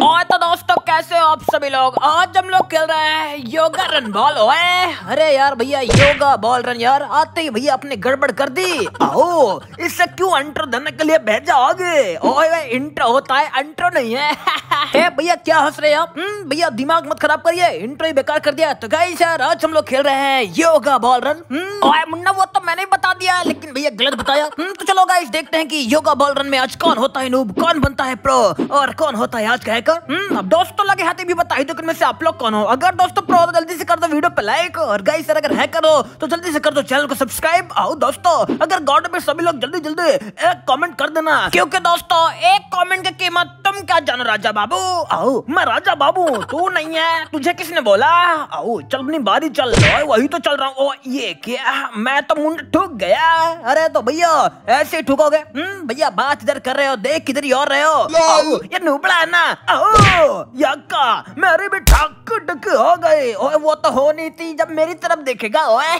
Ó, tá कैसे हो आप सभी लोग आज हम लोग खेल रहे हैं योगा रन बॉल ओए अरे यार भैया योगा बॉल रन यार आते ही भैया आपने गड़बड़ कर दी आओ इससे क्यों अंटर देने के लिए भेजा होगे ओए इंटर होता है अंट्रो नहीं है भैया क्या हंस रहे हैं आप हम्म, भैया दिमाग मत खराब करिए इंटर ही बेकार कर दिया तो गई यार आज हम लोग खेल रहे हैं योगा बॉल रन हम्म, ओए मुन्ना वो तो मैंने बता दिया लेकिन भैया गलत बताया हम्म, तो चलो गाइस देखते हैं कि योगा बॉल रन में आज कौन होता है नूब कौन बनता है प्रो और कौन होता है आज का हैकर अब दोस्तों सोलह के हाथी भी बताई दो में से आप लोग कौन हो अगर दोस्तों प्रो तो जल्दी से कर दो वीडियो पे लाइक और गाइस सर अगर है करो तो जल्दी से कर दो चैनल को सब्सक्राइब आओ दोस्तों अगर गॉड में सभी लोग जल्दी जल्दी एक कमेंट कर देना क्योंकि दोस्तों एक कमेंट की कीमत तुम क्या जानो राजा बाबू आओ मैं राजा बाबू तू नहीं है तुझे किसने बोला आओ चल अपनी बारी चल वही तो चल रहा हूँ ये क्या मैं तो मुंड ठुक गया अरे तो भैया ऐसे ठुकोगे हम्म, भैया बात इधर कर रहे हो देख किधर ही और रहे हो ये नुबड़ा है ना आओ या ढाका मेरे भी ठक डक हो गए ओए वो तो नहीं थी जब मेरी तरफ देखेगा ओए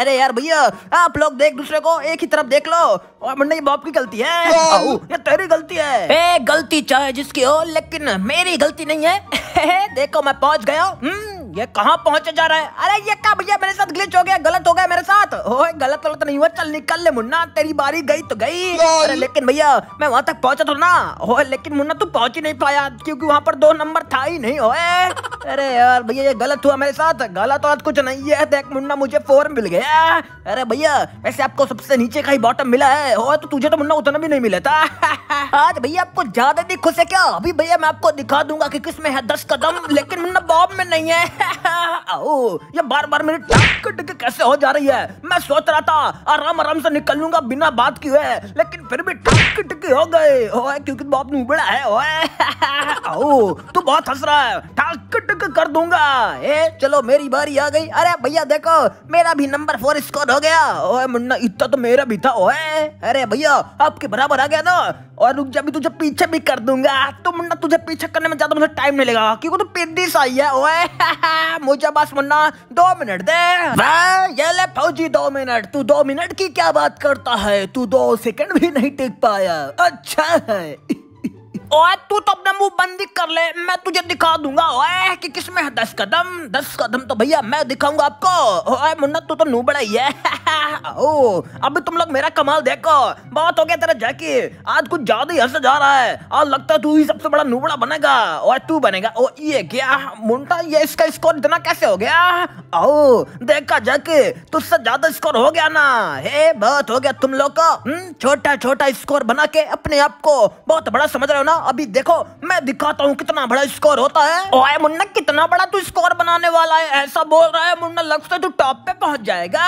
अरे यार भैया आप लोग देख दूसरे को एक ही तरफ देख लो और मुन्ना ये बाप की गलती है ये तेरी गलती है ए गलती चाहे जिसकी हो लेकिन मेरी गलती नहीं है देखो मैं पहुंच गया हूँ हम्म। ये कहाँ पहुंचे जा रहा है अरे ये क्या भैया मेरे साथ ग्लिच हो गया गलत हो गया मेरे साथ ओए गलत गलत तो नहीं हुआ चल निकल ले मुन्ना तेरी बारी गई तो गई अरे लेकिन भैया मैं वहां तक पहुंचा था तो ना ओए लेकिन मुन्ना तू पहुंच ही नहीं पाया क्योंकि वहाँ पर दो नंबर था ही नहीं ओए अरे यार भैया ये गलत हुआ मेरे साथ गलत और तो कुछ नहीं है देख मुन्ना मुझे फोर मिल गया अरे भैया वैसे आपको सबसे नीचे का ही बॉटम मिला है ओए तो तुझे तो मुन्ना उतना भी नहीं मिला था आज भैया आपको ज्यादा नहीं खुश है क्या अभी भैया मैं आपको दिखा दूंगा कि किस में है दस कदम लेकिन मुन्ना बॉब में नहीं है ओ, ये बार बार मेरी टांग कट के कैसे हो जा रही है मैं सोच रहा था आराम आराम से निकल लूंगा बिना बात की हुए लेकिन फिर भी टांग कट के हो गए ओए क्योंकि तो बाप नुबड़ा है ओए ओ तू बहुत हंस रहा है टक टक कर दूंगा ए चलो मेरी बारी आ गई अरे भैया देखो मेरा भी नंबर फोर स्कोर हो गया ओए मुन्ना इतना तो मेरा भी था ओए अरे भैया आपके बराबर आ गया ना और रुक जा भी तुझे पीछे भी कर दूंगा तो मुन्ना तुझे पीछे करने में ज्यादा मुझे टाइम नहीं लगा क्योंकि तू तो पिद्दी सही है ओए मुझे बस मुन्ना दो मिनट दे ये ले फौजी दो मिनट तू दो मिनट की क्या बात करता है तू दो सेकंड भी नहीं टिक पाया अच्छा है ओए तू तो अपना मुंह बंद कर ले मैं तुझे दिखा दूंगा ओए कि किस में है दस कदम दस कदम तो भैया मैं दिखाऊंगा आपको ओए मुन्ना तू तो नू बड़ा ही है ओ अभी तुम लोग मेरा कमाल देखो बहुत हो गया तेरा जैकी आज कुछ ज्यादा ही हंसा जा रहा है आज लगता है तू ही सबसे बड़ा नूबड़ा बनेगा ओए तू बनेगा ओ ये क्या मुंडा ये इसका स्कोर इतना कैसे हो गया ओ देखा जैकी तुझसे ज्यादा स्कोर हो गया ना हे बहुत हो गया तुम लोग का हम्म, छोटा छोटा स्कोर बना के अपने आप को बहुत बड़ा समझ रहे हो ना अभी देखो मैं दिखाता हूँ कितना बड़ा स्कोर होता है ओए मुन्ना कितना बड़ा तू स्कोर बनाने वाला है ऐसा बोल रहा है मुन्ना लगता है तू टॉप पे पहुँच जाएगा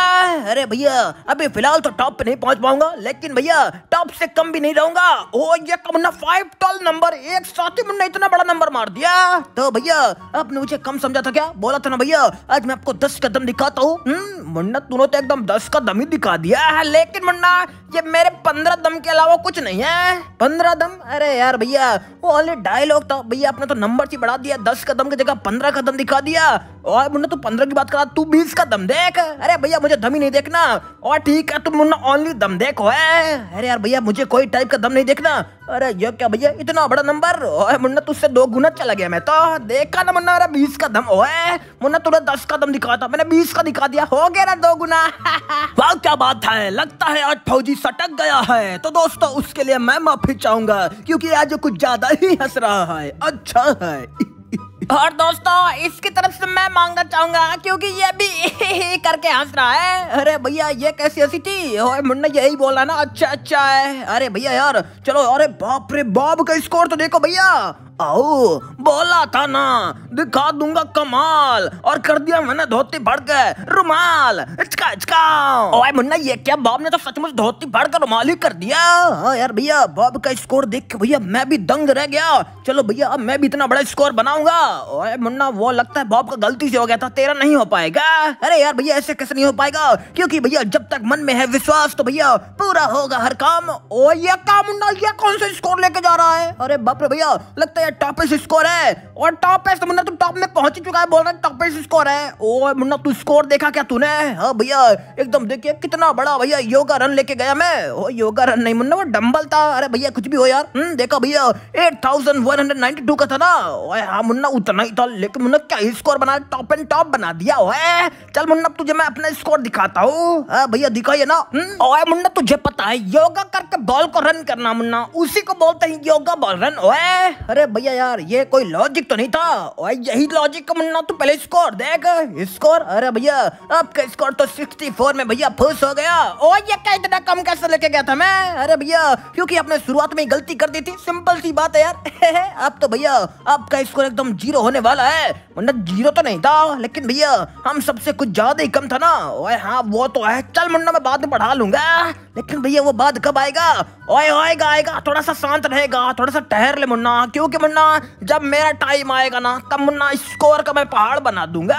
अरे भैया अभी फिलहाल तो टॉप पे नहीं पहुँच पाऊंगा लेकिन भैया टॉप से कम भी नहीं रहूंगा ओ ये तो मुन्ना फाइव टॉल नंबर एक साथ ही मुन्ना इतना बड़ा नंबर मार दिया तो भैया आपने मुझे कम समझा था क्या बोला था ना भैया आज मैं आपको दस कदम दिखाता हूँ हम्म, मुन्ना तूने तो एकदम दस कदम ही दिखा दिया है लेकिन मुन्ना ये मेरे पंद्रह दम के अलावा कुछ नहीं है पंद्रह दम अरे यार भैया वो ऑलरेडी डायलॉग था भैया आपने तो नंबर ही बढ़ा दिया दस कदम की जगह पंद्रह कदम दिखा दिया और मुन्ना तू पंद्रह की बात करा तू बीस का दम देख अरे भैया मुझे दम ही नहीं देखना और ठीक है तुम मुन्ना ओनली दम देखो है अरे यार भैया मुझे कोई टाइप का दम नहीं देखना अरे ये क्या भैया इतना बड़ा नंबर ओए मुन्ना तुझसे दो गुना चला गया मैं तो देखा ना मुन्ना अरे बीस का दम ओए मुन्ना तूने दस का दम दिखा था मैंने बीस का दिखा दिया हो गया ना दो गुना वाह क्या बात है लगता है आज फौजी सटक गया है तो दोस्तों उसके लिए मैं माफी चाहूंगा क्योंकि आज कुछ ज्यादा ही हंस रहा है अच्छा है और दोस्तों इसकी तरफ से मैं मांगना चाहूंगा क्योंकि ये भी करके हंस रहा है अरे भैया ये कैसी हंसी थी मुन्ना यही बोला ना अच्छा अच्छा है अरे भैया यार चलो अरे बाप रे बाप का स्कोर तो देखो भैया आओ बोला था ना दिखा दूंगा कमाल और कर दिया मैंने धोती भर के रुमाल इचका इचका ओए मुन्ना ये क्या बॉब ने तो सचमुच धोती भर कर रुमाल ही कर दिया हाँ यार भैया बॉब का स्कोर देख के भैया मैं भी दंग रह गया चलो भैया अब मैं भी इतना बड़ा स्कोर बनाऊंगा ओए मुन्ना वो लगता है बॉब का गलती से हो गया था तेरा नहीं हो पाएगा अरे यार भैया ऐसे कैसे नहीं हो पाएगा क्योंकि भैया जब तक मन में है विश्वास तो भैया पूरा होगा हर काम ओ ये काम मुन्ना ये कौन सा स्कोर लेके जा रहा है अरे बाप रे भैया लगता है टॉपेस्ट स्कोर है और टॉपेस्ट मुन्ना तू टॉप में पहुंच चुका है बोल रहा है टॉपेस्ट स्कोर है ओ मुन्ना तू स्कोर देखा क्या तूने हाँ भैया एकदम देखिए कितना बड़ा भैया योगा रन लेके गया मैं ओ योगा रन नहीं मुन्ना वो डम्बल था अरे भैया कुछ भी हो यार हम्म देखा भैया एट का था ना हाँ मुन्ना उतना ही था लेकिन मुन्ना क्या स्कोर बना टॉप एंड टॉप बना दिया चल मुन्ना तुझे मैं अपना स्कोर दिखाता हूँ हाँ भैया दिखाइए ना हम्म, ओए मुन्ना तुझे पता है योगा करके बॉल को रन करना मुन्ना उसी को बोलते हैं योगा बॉल रन ओए अरे भैया यार ये कोई लॉजिक तो नहीं था और यही लॉजिक का मनना तो पहले स्कोर देख स्कोर अरे भैया आपका स्कोर तो 64 में भैया फुस हो गया और ये क्या इतना कम कैसे लेके गया था मैं अरे भैया क्योंकि आपने शुरुआत में ही गलती कर दी थी सिंपल सी बात है यार अब तो भैया आपका स्कोर एकदम जीरो होने वाला है मन्ना मतलब जीरो तो नहीं था लेकिन भैया हम सबसे कुछ ज्यादा ही कम था ना ओए हाँ वो तो है चल मुन्ना मैं बाद में पढ़ा लूंगा लेकिन भैया वो बाद कब आएगा ओए आएगा आएगा थोड़ा सा शांत रहेगा थोड़ा सा ठहर ले मुन्ना क्योंकि मुन्ना जब मेरा टाइम आएगा ना तब मुन्ना स्कोर का मैं पहाड़ बना दूंगा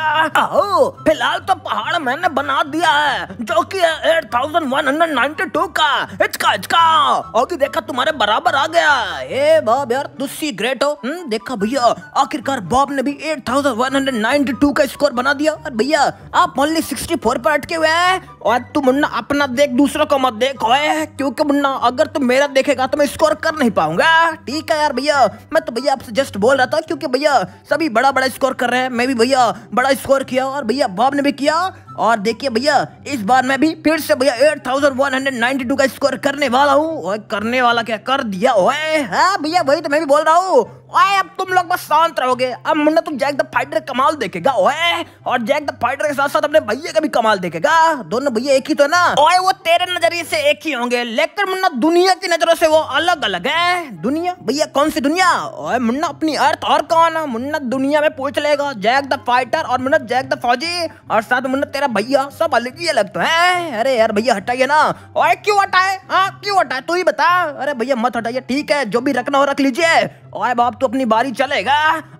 फिलहाल तो पहाड़ मैंने बना दिया है जो कि eight thousand one hundred ninety two का इचका इचका ओके देखा तुम्हारे बराबर आ गया ए बॉब यार तुसी ग्रेट हो हुँ? हम्म, देखा भैया आखिरकार बॉब ने भी eight thousand one hundred ninety two का स्कोर बना दिया और भैया आप ओनली सिक्सटी फोर पर अटके हुए हैं और तू मुन्ना अपना देख दूसरों को मत देख क्योंकि मुन्ना अगर तुम मेरा देखेगा तो मैं स्कोर कर नहीं पाऊंगा ठीक है यार भैया मैं तो भैया आपसे जस्ट बोल रहा था क्योंकि भैया सभी बड़ा बड़ा स्कोर कर रहे हैं मैं भी भैया बड़ा स्कोर किया और भैया बॉब ने भी किया और देखिए भैया इस बार मैं भी फिर से भैया 8192 का स्कोर करने वाला हूँ करने वाला क्या कर दिया ओए हाँ भैया वही तो मैं भी बोल रहा हूँ ओए अब तुम लोग बस शांत रहोगे अब मुन्ना तुम जैक द फाइटर कमाल देखेगा ओए और जैक द फाइटर के साथ साथ अपने भैया का भी कमाल देखेगा दोनों भैया एक ही तो है ना ओए वो तेरे नजरिए से एक ही होंगे लेकिन मुन्ना दुनिया की नजरों से वो अलग अलग है दुनिया भैया कौन सी दुनिया ओए मुन्ना अपनी अर्थ और कौन मुन्ना दुनिया में पूछ लेगा जैक द फाइटर और मुन्ना जैक द फौजी और साथ मुन्ना तेरा भैया सब अलग ही अलग तो है अरे यार भैया हटाइए ना और क्यों हटाए हाँ क्यों हटाए तू ही बता अरे भैया मत हटाइए ठीक है जो भी रखना हो रख लीजिए ओए बाप तू अपनी बारी चलेगा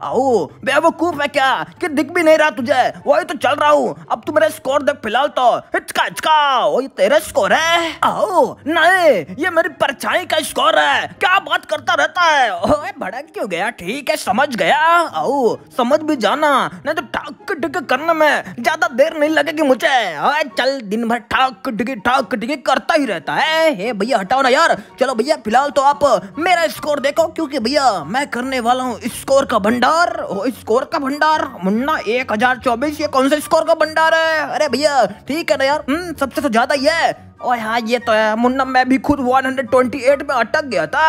आओ बेवकूफ है क्या कि दिख भी नहीं रहा तुझे वही तो चल रहा हूँ अब तू मेरा स्कोर देख फिलहाल तो हिचका हिचका वही तेरा स्कोर है आओ नहीं ये मेरी परछाई का स्कोर है क्या बात करता रहता है ओए भड़क क्यों गया ठीक है समझ गया आओ समझ भी जाना नहीं तो ठाक ठिक करने में ज्यादा देर नहीं लगेगी मुझे ओए चल दिन भर ठाक ठिकी ठाक ठिकी करता ही रहता है भैया हटाओ ना यार चलो भैया फिलहाल तो आप मेरा स्कोर देखो क्योंकि भैया मैं करने वाला हूँ स्कोर का भंडार ओ स्कोर का भंडार मुन्ना एक हजार चौबीस ये कौन सा स्कोर का भंडार है अरे भैया ठीक है ना यार हम्म, सबसे तो ज्यादा ये और हाँ ये तो है मुन्ना मैं भी खुद 128 में अटक गया था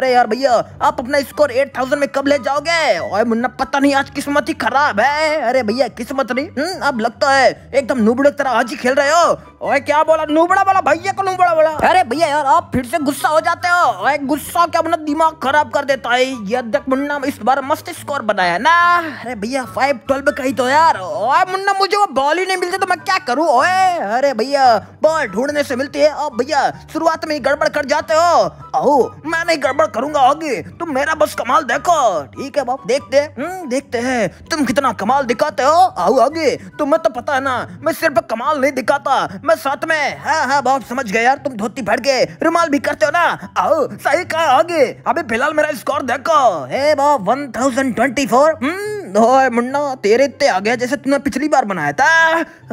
अरे यार भैया आप अपना स्कोर 8000 में कब ले जाओगे और मुन्ना पता नहीं आज किस्मत ही खराब है अरे भैया किस्मत नहीं हम्म अब लगता है एकदम नुबड़े तरह आज ही खेल रहे हो और क्या बोला नुबड़ा बोला भैया को नुबड़ा बोला अरे भैया यार आप फिर से गुस्सा हो जाते हो गुस्सा क्या अपना दिमाग खराब कर देता है ये देख मुन्ना इस बार मस्त स्कोर बनाया ना अरे भैया फाइव ट्वेल्व कही तो यार ओए मुन्ना मुझे वो बॉल ही नहीं मिलती तो मैं क्या करूँ ओए अरे भैया बॉल ढूंढने करने से मिलती है और भैया शुरुआत में ही गड़बड़ कर जाते हो आओ मैं नहीं गड़बड़ करूंगा आगे तुम मेरा बस कमाल देखो ठीक है बाप देखते हैं हम्म, देखते हैं तुम कितना कमाल दिखाते हो आओ आगे तुम्हें तो पता है ना मैं सिर्फ कमाल नहीं दिखाता मैं साथ में हाँ हाँ बाप समझ गए यार तुम धोती भर गए रुमाल भी करते हो ना आओ सही कहा आगे अभी फिलहाल मेरा स्कोर देखो हे बाप one thousand twenty four Munna तेरे इतने आ गया जैसे तुमने पिछली बार बनाया था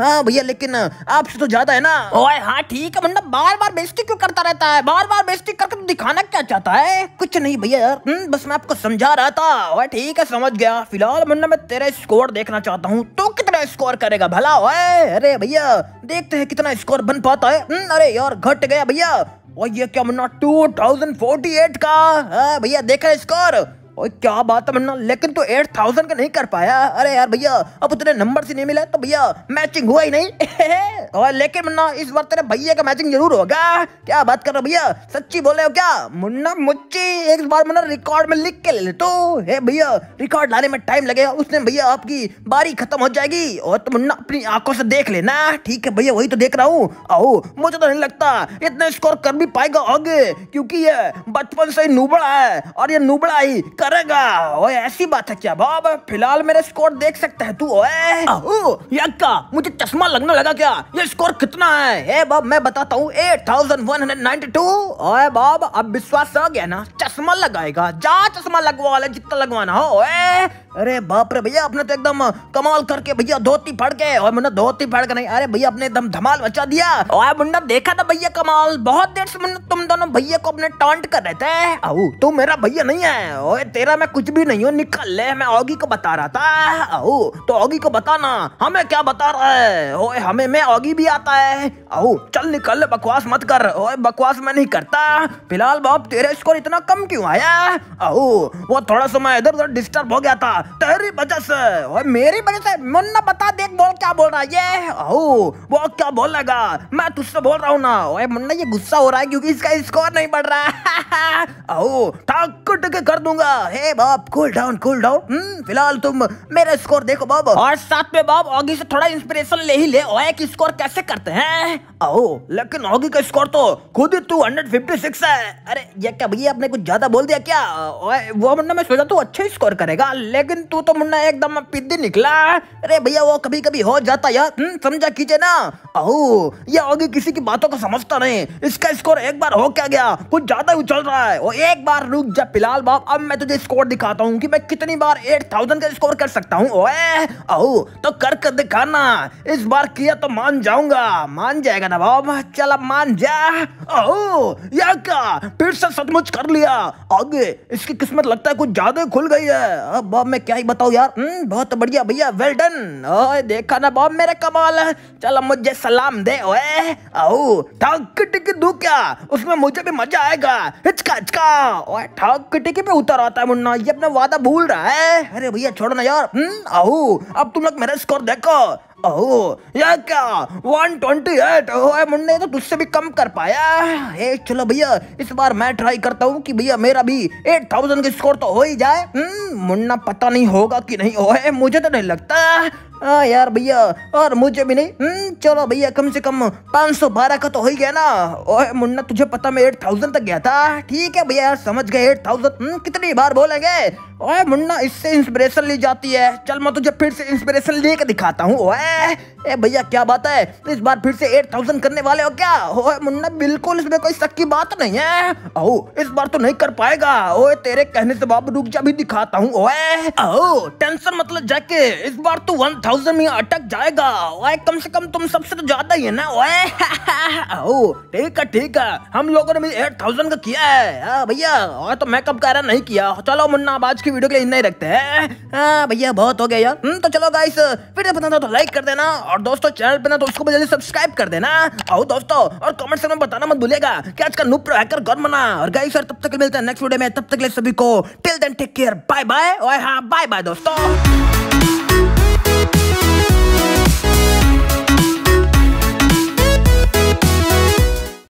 हाँ भैया लेकिन आपसे तो ज्यादा है ना ओए हाँ ठीक है मुन्ना बार बार बेइज्जती क्यों करता रहता है बार बार बेइज्जती करके तो दिखाना क्या चाहता है कुछ नहीं भैया यार हम्म, बस मैं आपको समझा रहा था ओए ठीक है समझ गया फिलहाल मुन्ना मैं तेरा स्कोर देखना चाहता हूँ तो कितना स्कोर करेगा भला ओए अरे भैया देखते हैं कितना स्कोर बन पाता है हम्म, अरे यार घट गया भैया और ये क्या Munna two thousand forty eight का हाँ भैया देखा स्कोर और क्या बात है मन्ना लेकिन तो एट थाउजेंड का नहीं कर पाया अरे यार भैया अब उतने नंबर से नहीं मिला तो भैया मैचिंग हुआ ही नहीं और लेकिन मन्ना इस बार तेरे भैया का मैचिंग जरूर होगा क्या बात कर रहे भैया सच्ची बोले हो क्या मुन्ना मुच्ची एक बार मन्ना रिकॉर्ड में लिख के ले ले तो हे भैया रिकॉर्ड लाने में टाइम लगेगा उसने भैया आपकी बारी खत्म हो जाएगी और तो मुन्ना अपनी आंखों से देख लेना ठीक है भैया वही तो देख रहा हूँ आओ मुझे तो नहीं लगता इतना स्कोर कर भी पाएगा आगे क्योंकि ये बचपन से ही नूबड़ा है और ये नूबड़ा ही कर करेगा ओए ऐसी बात है क्या बाब फिलहाल मेरे स्कोर देख सकता है तू ओए यक्का मुझे चश्मा लगने लगा क्या ये स्कोर कितना है ए बाब मैं बताता हूँ eight thousand one hundred ninety two ओए बाब अब विश्वास आ गया ना चश्मा लगाएगा जा चश्मा लगवा ले जितना लगवाना हो ओए अरे बाप रे भैया अपने तो एकदम कमाल करके भैया धोती फट गए और मुन्ना धोती फट गए नहीं अरे भैया अपने एकदम धमाल बचा दिया और मुन्ना देखा था भैया कमाल बहुत देर से मुन्ना तुम दोनों भैया को अपने टॉन्ट कर रहे थे तू मेरा भैया नहीं है ओए तेरा मैं कुछ भी नहीं हूँ निकल ले मैं ऑगी को बता रहा था आओ तो ऑगी को बताना हमें क्या बता रहा है ओए हमें मैं ऑगी भी आता है आओ चल निकल ले बकवास मत कर ओए बकवास मैं नहीं करता फिलहाल बाप तेरे स्कोर इतना कम क्यों आया आओ वो थोड़ा सा मैं इधर उधर डिस्टर्ब हो गया था तेरी वजह से ओए मेरी वजह से मुन्ना बता देख बोल क्या बोल रहा है ये आओ वो क्या बोलेगा मैं तुझसे बोल रहा हूँ ना ओए मुन्ना ये गुस्सा हो रहा है क्योंकि इसका स्कोर नहीं बढ़ रहा है आओ ठाक कर दूंगा hey Bob cool down cool down फिलहाल तुम मेरा स्कोर देखो बाब और साथ में बाब ऑगी से थोड़ा इंस्पिरेशन ले ही ले कि स्कोर कैसे करते हैं ओ लेकिन ऑगी का स्कोर तो खुद ही हंड्रेड फिफ्टी सिक्स है अरे ये क्या भैया आपने कुछ ज्यादा बोल दिया क्या ओए वो मुन्ना मैं सोचा तू अच्छा स्कोर करेगा लेकिन तू तो मुन्ना एकदम पिद्दी निकला अरे भैया वो कभी कभी हो जाता यार हम्म, समझा कीजिए ना ओ ये ऑगी किसी की बातों को समझता नहीं इसका स्कोर एक बार हो क्या गया कुछ ज्यादा उछल रहा है वो एक बार रुक जा फिलहाल बाप अब मैं तुझे तुझे स्कोर दिखाता हूँ कि मैं कितनी बार 8000 का स्कोर कर सकता हूँ ओए आओ तो कर कर दिखाना इस बार किया तो मान जाऊंगा मान जाएगा ना बाब चल अब मान जा आओ या का फिर से सचमुच कर लिया आगे इसकी किस्मत लगता है कुछ ज्यादा खुल गई है अब बाब मैं क्या ही बताऊँ यार हुँ? हम्म, बहुत बढ़िया भैया वेल डन ओए देखा ना बाब मेरा कमाल चल मुझे सलाम दे ओए आओ ठक टिक दू क्या उसमें मुझे भी मजा आएगा हिचका हिचका ओए ठक टिक पे उतर आता है मुन्ना ये अपना वादा भूल रहा है अरे भैया छोड़ो ना यार हम्म आहू अब तुम लोग मेरा स्कोर देखो ओह ये क्या 128 ओए मुन्ने तो तुझसे भी कम कर पाया ए चलो भैया इस बार मैं ट्राई करता हूँ कि भैया मेरा भी एट थाउजेंड की स्कोर तो हो ही जाए हम्म, मुन्ना पता नहीं होगा कि नहीं ओए मुझे तो नहीं लगता आ यार भैया और मुझे भी नहीं हम्म चलो भैया कम से कम पाँच सौ बारह का तो हो ही गया ना ओए मुन्ना तुझे पता मैं एट थाउजेंड तक गया था ठीक है भैया यार समझ गए एट थाउजेंड हम्म, कितनी बार बोलेंगे ओए मुन्ना इससे इंस्पिरेशन ली जाती है चल मैं तुझे फिर से इंस्पिरेशन लेके दिखाता हूँ ओए ए भैया क्या बात है तो इस बार फिर से एट थाउजेंड करने वाले हो क्या ओए मुन्ना बिल्कुल इसमें कोई शक की बात नहीं है ओ इस बार तो नहीं कर पाएगा ओए तेरे कहने से बाबू रुक जा भी दिखाता हूँ ओए ओ टेंशन मतलब जाके इस बार तो वन थाउजेंड में अटक जाएगा ओए कम से कम तुम सबसे तो ज्यादा ही है ना ओए ओ ठीक है ठीक है हम लोगों ने भी एट थाउजेंड का किया है हाँ, भैया तो मैं कब कह रहा नहीं किया चलो मुन्ना अब आज की वीडियो के लिए इतना ही रखते हैं हाँ, भैया बहुत हो गया यार हम्म, तो चलो गाइस वीडियो पसंद हो तो लाइक कर देना और दोस्तों चैनल पे ना तो उसको भी जल्दी सब्सक्राइब कर देना आओ दोस्तों और कमेंट सेक्शन में बताना मत भूलिएगा कि आज का नुप्रो हैकर कौन बना और गाइस और तब तक मिलते हैं नेक्स्ट वीडियो में तब तक ले सभी को till then take care bye bye और हाँ बाय बाय दोस्तों